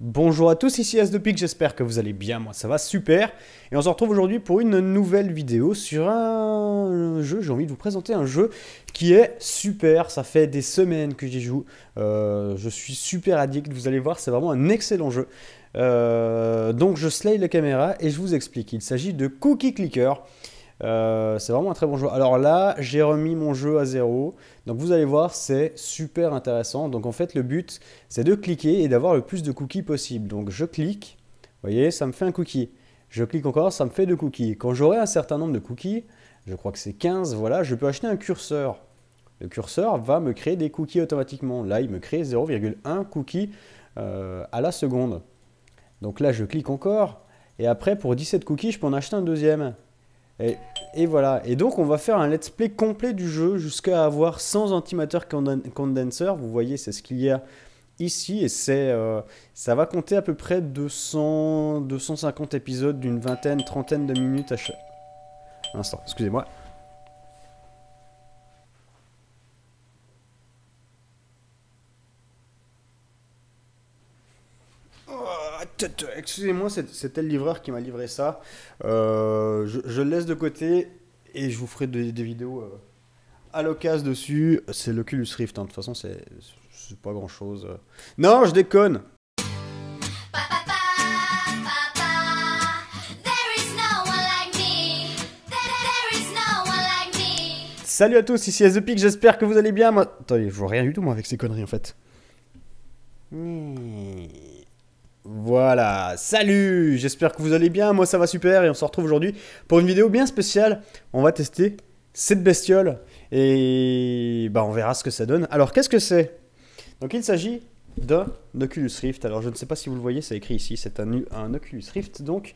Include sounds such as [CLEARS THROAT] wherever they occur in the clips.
Bonjour à tous, ici As2Pic, j'espère que vous allez bien, moi ça va super. Et on se retrouve aujourd'hui pour une nouvelle vidéo sur un jeu, j'ai envie de vous présenter un jeu qui est super, ça fait des semaines que j'y joue, euh, je suis super addict, vous allez voir, c'est vraiment un excellent jeu. Euh, donc je slay la caméra et je vous explique, il s'agit de Cookie Clicker. Euh, c'est vraiment un très bon jeu. Alors là, j'ai remis mon jeu à zéro. Donc vous allez voir, c'est super intéressant. Donc en fait, le but, c'est de cliquer et d'avoir le plus de cookies possible. Donc je clique, vous voyez, ça me fait un cookie. Je clique encore, ça me fait deux cookies. Quand j'aurai un certain nombre de cookies, je crois que c'est 15, voilà, je peux acheter un curseur. Le curseur va me créer des cookies automatiquement. Là, il me crée 0,1 cookie euh, à la seconde. Donc là, je clique encore. Et après, pour 17 cookies, je peux en acheter un deuxième. Et, voilà. Et donc, on va faire un let's play complet du jeu jusqu'à avoir 100 antimatter condenser. Vous voyez, c'est ce qu'il y a ici. Et euh, ça va compter à peu près 200, 250 épisodes d'une vingtaine, trentaine de minutes à chaque... instant, excusez-moi. excusez-moi, c'est le livreur qui m'a livré ça. Euh, je, le laisse de côté et je vous ferai des, vidéos euh, à l'occasion dessus. C'est l'Oculus Rift, en hein. de toute façon, c'est pas grand-chose. Non, je déconne Salut à tous, ici peak, j'espère que vous allez bien. Moi... Attendez, je vois rien du tout moi avec ces conneries en fait. Mmh. Voilà, salut J'espère que vous allez bien, moi ça va super et on se retrouve aujourd'hui pour une vidéo bien spéciale. On va tester cette bestiole et bah on verra ce que ça donne. Alors qu'est-ce que c'est Donc il s'agit d'un Oculus Rift. Alors je ne sais pas si vous le voyez, c'est écrit ici, c'est un, un, Oculus Rift. Donc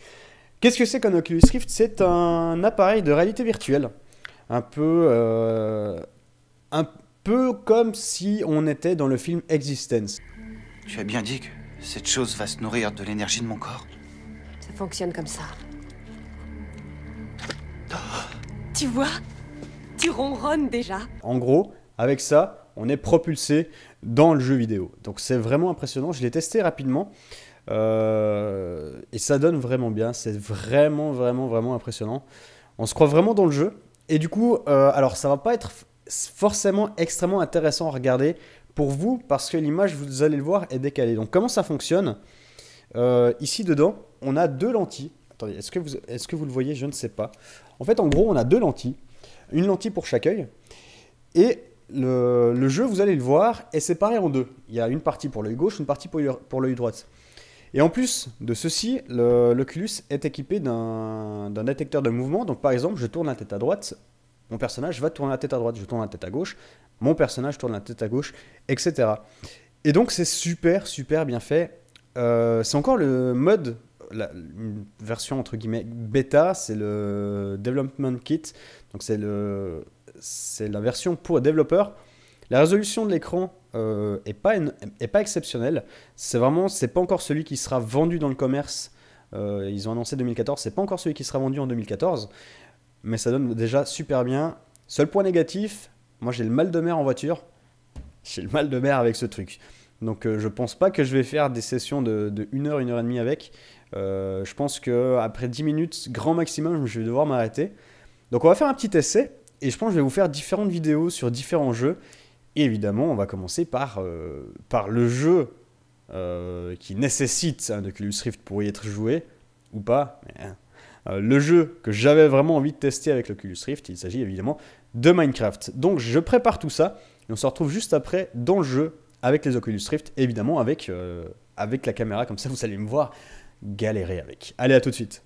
qu'est-ce que c'est qu'un Oculus Rift C'est un appareil de réalité virtuelle. Un peu... Euh, un peu comme si on était dans le film Existence. Tu as bien dit que cette chose va se nourrir de l'énergie de mon corps. Ça fonctionne comme ça. Oh. tu vois Tu ronronnes déjà. En gros, avec ça, on est propulsé dans le jeu vidéo. Donc c'est vraiment impressionnant. Je l'ai testé rapidement. Euh, et ça donne vraiment bien. C'est vraiment, vraiment, vraiment impressionnant. On se croit vraiment dans le jeu. Et du coup, euh, alors ça va pas être forcément extrêmement intéressant à regarder pour vous parce que l'image, vous allez le voir, est décalée. Donc comment ça fonctionne euh, Ici dedans, on a deux lentilles. Attendez, est-ce que, vous, est que vous le voyez Je ne sais pas. En fait, en gros, on a deux lentilles. Une lentille pour chaque œil. Et le, le jeu, vous allez le voir, est séparé en deux. Il y a une partie pour l'œil gauche, une partie pour l'œil droite. Et en plus de ceci, l'Oculus est équipé d'un détecteur de mouvement. Donc par exemple, je tourne la tête à droite, mon personnage va tourner la tête à droite, je tourne la tête à gauche, mon personnage tourne la tête à gauche, etc. Et donc c'est super, super bien fait. Euh, c'est encore le mode, la, version entre guillemets bêta, c'est le Development Kit. Donc c'est la version pour développeurs. La résolution de l'écran euh, est, pas est pas exceptionnelle. C'est vraiment, c'est pas encore celui qui sera vendu dans le commerce. Euh, ils ont annoncé 2014, c'est pas encore celui qui sera vendu en 2014 mais ça donne déjà super bien. Seul point négatif, moi j'ai le mal de mer en voiture. J'ai le mal de mer avec ce truc. Donc euh, je pense pas que je vais faire des sessions de, 1 heure, 1 heure et demie avec. Euh, je pense que après 10 minutes, grand maximum, je vais devoir m'arrêter. Donc on va faire un petit essai et je pense que je vais vous faire différentes vidéos sur différents jeux. Et évidemment, on va commencer par, euh, par le jeu qui nécessite un Oculus Rift pour y être joué, ou pas. Mais, hein. Euh, le jeu que j'avais vraiment envie de tester avec l'Oculus Rift. Il s'agit évidemment de Minecraft. Donc je prépare tout ça et on se retrouve juste après dans le jeu avec les Oculus Rift, évidemment avec, euh, avec la caméra, comme ça vous allez me voir galérer avec. Allez, à tout de suite.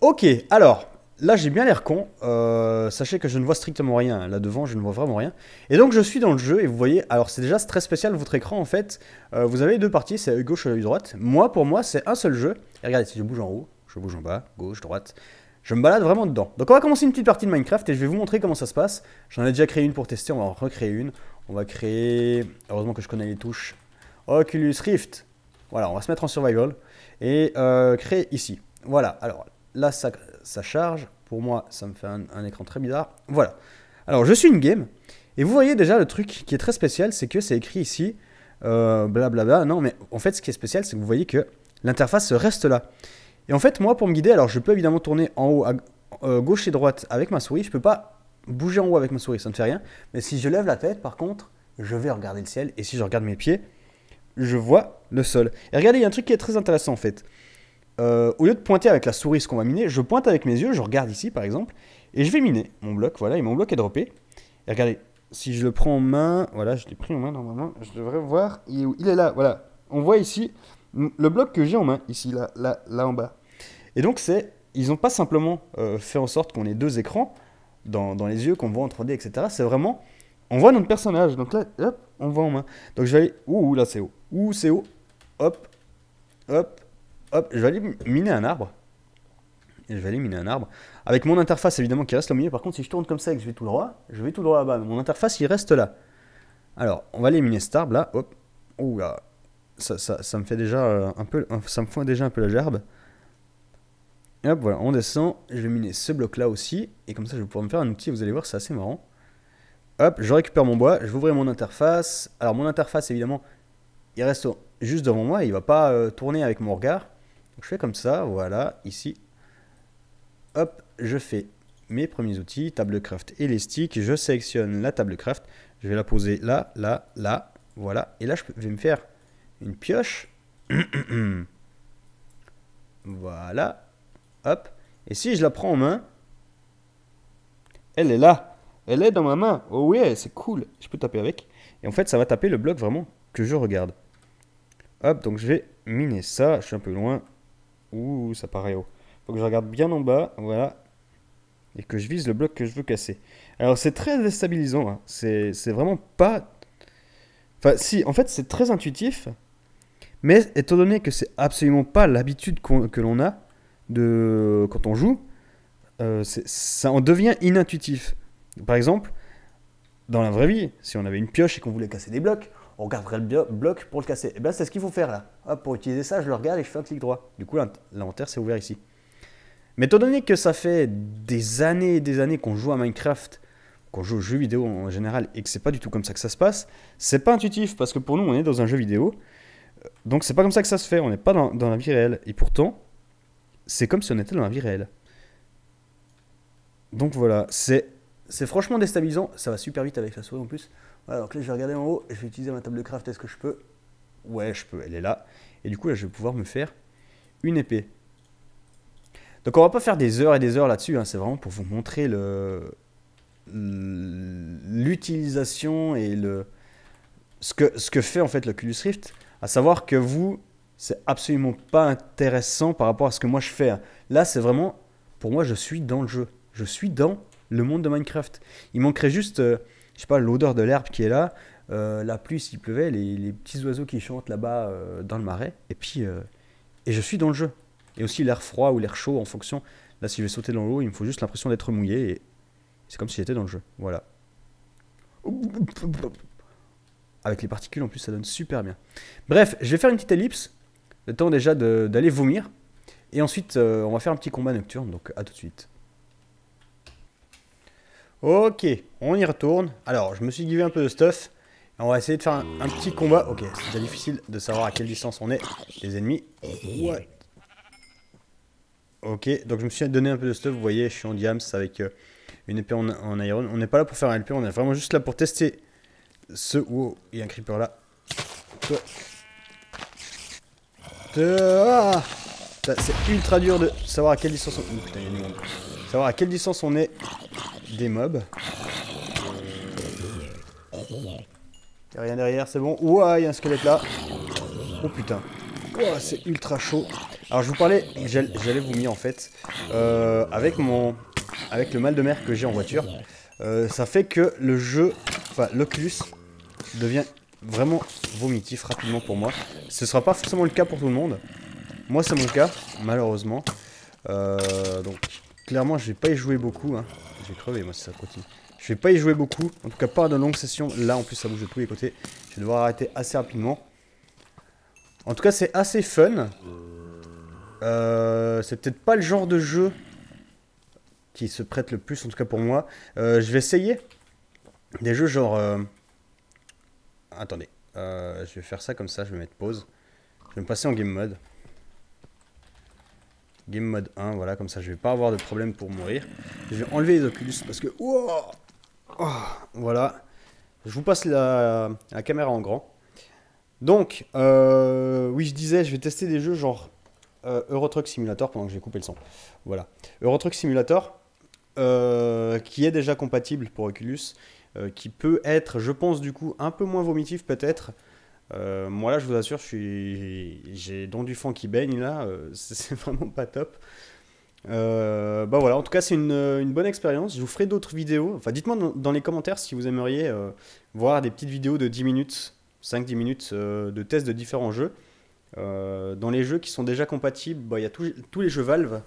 Ok, alors, là j'ai bien l'air con, euh, sachez que je ne vois strictement rien, là devant je ne vois vraiment rien. Et donc je suis dans le jeu et vous voyez, alors c'est déjà très spécial votre écran en fait, vous avez deux parties, c'est à gauche et à droite. Moi pour moi c'est un seul jeu, et regardez si je bouge en haut, je bouge en bas, gauche, droite. Je me balade vraiment dedans. Donc on va commencer une petite partie de Minecraft et je vais vous montrer comment ça se passe. J'en ai déjà créé une pour tester, on va en recréer une. On va créer... Heureusement que je connais les touches. Oculus Rift. Voilà, on va se mettre en survival. Et euh, créer ici. Voilà, alors là ça, charge. Pour moi, ça me fait un, écran très bizarre. Voilà. Alors je suis une game. Et vous voyez déjà le truc qui est très spécial, c'est que c'est écrit ici, euh, blablabla. bla bla. Non, mais en fait, ce qui est spécial, c'est que vous voyez que l'interface reste là. Et en fait, moi, pour me guider, alors je peux évidemment tourner en haut, à, euh, gauche et droite avec ma souris. Je peux pas bouger en haut avec ma souris, ça ne fait rien. Mais si je lève la tête, par contre, je vais regarder le ciel. Et si je regarde mes pieds, je vois le sol. Et regardez, il y a un truc qui est très intéressant en fait. Euh, au lieu de pointer avec la souris ce qu'on va miner, je pointe avec mes yeux, je regarde ici par exemple, et je vais miner mon bloc. Voilà, et mon bloc est droppé. Et regardez, si je le prends en main, voilà, je l'ai pris en main main. je devrais voir, où il est là, voilà. On voit ici, le bloc que j'ai en main, ici, là, là, là en bas. Et donc, c'est, ils n'ont pas simplement euh, fait en sorte qu'on ait deux écrans dans, les yeux, qu'on voit en 3D, etc. C'est vraiment, on voit notre personnage. Donc là, hop, on voit en main. Donc je vais aller, ouh, là c'est haut. Ouh, c'est haut. Hop, hop, hop. Je vais aller miner un arbre. Et je vais aller miner un arbre. Avec mon interface, évidemment, qui reste au milieu. Par contre, si je tourne comme ça et que je vais tout droit, je vais tout droit là-bas. mon interface, il reste là. Alors, on va aller miner cet arbre là. Hop. Ouh là, ça, ça, me fait déjà euh, un peu, ça me déjà un peu la gerbe. hop, voilà, on descend. Je vais miner ce bloc-là aussi. Et comme ça, je vais pouvoir me faire un outil. Vous allez voir, c'est assez marrant. Hop, je récupère mon bois. Je vais ouvrir mon interface. Alors, mon interface, évidemment, il reste juste devant moi. Il va pas euh, tourner avec mon regard. je fais comme ça. Voilà, ici. Hop, je fais mes premiers outils. Table craft et les Je sélectionne la table craft. Je vais la poser là, là, là. Voilà. Et là, je vais me faire une pioche. [CLEARS THROAT] voilà. Hop. Et si je la prends en main, elle est là. Elle est dans ma main. Oh oui, c'est cool. Je peux taper avec. Et en fait, ça va taper le bloc vraiment que je regarde. Hop, donc je vais miner ça. Je suis un peu loin. Ouh, ça paraît haut. Faut que je regarde bien en bas. Voilà. Et que je vise le bloc que je veux casser. Alors, c'est très déstabilisant. Hein. C'est vraiment pas... Enfin, si, en fait, c'est très intuitif. Mais étant donné que c'est absolument pas l'habitude que l'on a de quand on joue, euh, ça en devient inintuitif. Par exemple, dans la vraie vie, si on avait une pioche et qu'on voulait casser des blocs, on regarderait le bloc pour le casser. Et eh bien c'est ce qu'il faut faire là. pour utiliser ça, je le regarde et je fais un clic droit. Du coup, l'inventaire s'est ouvert ici. Mais étant donné que ça fait des années et des années qu'on joue à Minecraft, qu'on joue aux jeux vidéo en général, et que c'est pas du tout comme ça que ça se passe, c'est pas intuitif parce que pour nous, on est dans un jeu vidéo donc c'est pas comme ça que ça se fait, on n'est pas dans, la vie réelle. Et pourtant, c'est comme si on était dans la vie réelle. Donc voilà, c'est franchement déstabilisant, ça va super vite avec la souris en plus. Voilà, donc là je vais regarder en haut, et je vais utiliser ma table de craft, est-ce que je peux Ouais, je peux, elle est là. Et du coup là je vais pouvoir me faire une épée. Donc on va pas faire des heures et des heures là-dessus, hein. c'est vraiment pour vous montrer le l'utilisation et le ce que, ce que fait en fait l'Oculus Rift. À savoir que vous, c'est absolument pas intéressant par rapport à ce que moi je fais. Là, c'est vraiment, pour moi, je suis dans le jeu. Je suis dans le monde de Minecraft. Il manquerait juste, euh, je sais pas, l'odeur de l'herbe qui est là, euh, la pluie s'il pleuvait, les, petits oiseaux qui chantent là-bas euh, dans le marais, et puis, et je suis dans le jeu. Et aussi l'air froid ou l'air chaud en fonction. Là, si je vais sauter dans l'eau, il me faut juste l'impression d'être mouillé, et c'est comme si j'étais dans le jeu. Voilà. Avec les particules en plus, ça donne super bien. Bref, je vais faire une petite ellipse. Le temps déjà d'aller vomir. Et ensuite, euh, on va faire un petit combat nocturne. Donc, à tout de suite. Ok, on y retourne. Alors, je me suis givé un peu de stuff. on va essayer de faire un, petit combat. Ok, c'est déjà difficile de savoir à quelle distance on est les ennemis. Ok, donc je me suis donné un peu de stuff. Vous voyez, je suis en diams avec euh, une épée en iron. On n'est pas là pour faire un LP, on est vraiment juste là pour tester ce... Wow, oh, il y a un creeper là. c'est ultra dur de savoir à quelle distance on... putain, Savoir à quelle distance on est des mobs. rien derrière, c'est bon. Ouah, il y a un squelette là. Oh putain. c'est ultra chaud. Alors je vous parlais, j'allais vous mis en fait, euh, avec mon, avec le mal de mer que j'ai en voiture, euh, ça fait que le jeu enfin, l'Oculus devient vraiment vomitif rapidement pour moi. Ce ne sera pas forcément le cas pour tout le monde. Moi, c'est mon cas, malheureusement. Euh, donc, clairement, je vais pas y jouer beaucoup. Hein. J'ai crevé, moi, si ça continue. Je vais pas y jouer beaucoup. En tout cas, pas de longue session. Là, en plus, ça bouge de tous les côtés. Je vais devoir arrêter assez rapidement. En tout cas, c'est assez fun. Euh, c'est peut-être pas le genre de jeu qui se prête le plus, en tout cas pour moi. Euh, je vais essayer des jeux genre. Euh, attendez. Euh, je vais faire ça comme ça, je vais mettre pause. Je vais me passer en game mode. Game mode 1, voilà, comme ça je vais pas avoir de problème pour mourir. Je vais enlever les Oculus parce que. Oh, oh, voilà. Je vous passe la, caméra en grand. Donc, euh, oui, je disais, je vais tester des jeux genre Euro Truck Simulator pendant que j'ai coupé le son. Voilà. Euro Truck Simulator, qui est déjà compatible pour Oculus euh, qui peut être, je pense du coup, un peu moins vomitif peut-être. Euh, moi là, je vous assure, je suis, j'ai dans du fond qui baigne là, euh, [LAUGHS] c'est vraiment pas top. bah voilà, en tout cas, c'est une, bonne expérience. Je vous ferai d'autres vidéos. Enfin, dites-moi dans, les commentaires si vous aimeriez voir des petites vidéos de 10 minutes, 5-10 minutes de tests de différents jeux. dans les jeux qui sont déjà compatibles, bah, il y a tous les jeux Valve.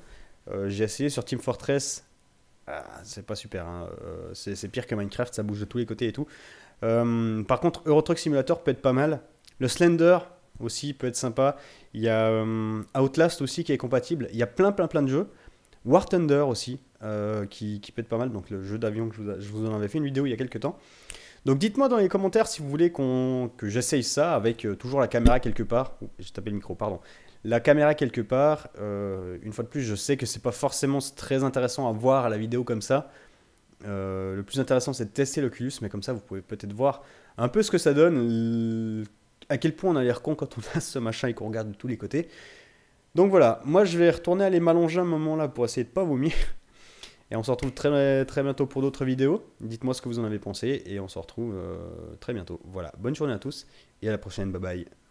j'ai essayé sur Team Fortress, ah, c'est pas super, hein. euh, c'est pire que Minecraft, ça bouge de tous les côtés et tout. Euh, par contre, Euro Truck Simulator peut être pas mal. Le Slender aussi peut être sympa. Il y a euh, Outlast aussi qui est compatible. Il y a plein, plein, plein de jeux. War Thunder aussi qui, peut être pas mal. Donc le jeu d'avion que je vous, en avais fait une vidéo il y a quelques temps. Donc dites-moi dans les commentaires si vous voulez qu'on que j'essaye ça avec toujours la caméra quelque part. Je oh, J'ai tapé le micro, pardon la caméra quelque part, euh, une fois de plus, je sais que c'est pas forcément très intéressant à voir la vidéo comme ça. Euh, le plus intéressant, c'est de tester l'Oculus, mais comme ça, vous pouvez peut-être voir un peu ce que ça donne, à quel point on a l'air con quand on a ce machin et qu'on regarde de tous les côtés. Donc voilà, moi je vais retourner aller m'allonger un moment là pour essayer de pas vomir. Et on se retrouve très, très bientôt pour d'autres vidéos. Dites-moi ce que vous en avez pensé et on se retrouve euh, très bientôt. Voilà, bonne journée à tous et à la prochaine. Bye bye.